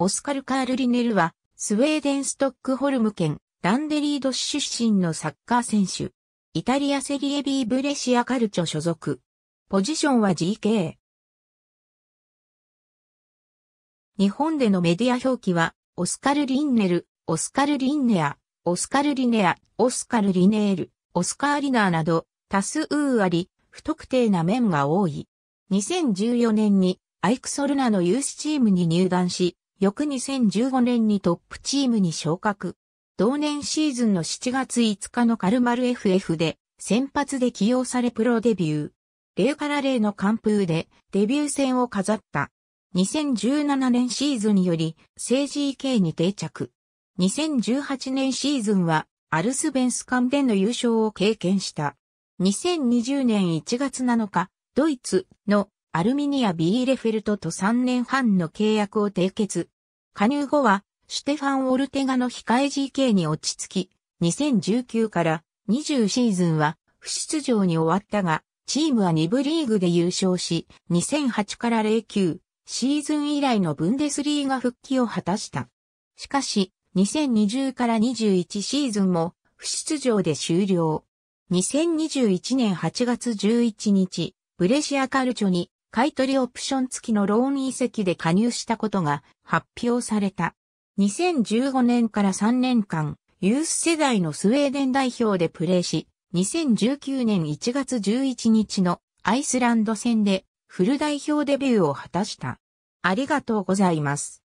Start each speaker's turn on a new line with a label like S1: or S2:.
S1: オスカル・カール・リネルは、スウェーデン・ストックホルム県、ランデリード市出身のサッカー選手。イタリアセリエビー・ブレシアカルチョ所
S2: 属。ポジションは GK。
S1: 日本でのメディア表記は、オスカル・リンネル、オスカル・リンネア、オスカル・リネア、オスカル・リネール、オスカー・リナーなど、多数あり、不特定な面が多い。2014年にアイクソルナのユースチームに入団し、翌2015年にトップチームに昇格。同年シーズンの7月5日のカルマル FF で先発で起用されプロデビュー。0から0の完封でデビュー戦を飾った。2017年シーズンより政 e k に定着。2018年シーズンはアルスベンス間での優勝を経験した。2020年1月7日、ドイツのアルミニア・ビーレフェルトと3年半の契約を締結。加入後は、ステファン・オルテガの控え GK に落ち着き、2019から20シーズンは不出場に終わったが、チームは2部リーグで優勝し、2008から09シーズン以来のブンデスリーガ復帰を果たした。しかし、2020から21シーズンも不出場で終了。2021年8月11日、ブレシアカルチョに買取オプション付きのローン移籍で加入したことが発表された。2015年から3年間、ユース世代のスウェーデン代表でプレーし、2019年1月11日のアイスランド戦でフル代表デビューを果たした。ありがとうご
S2: ざいます。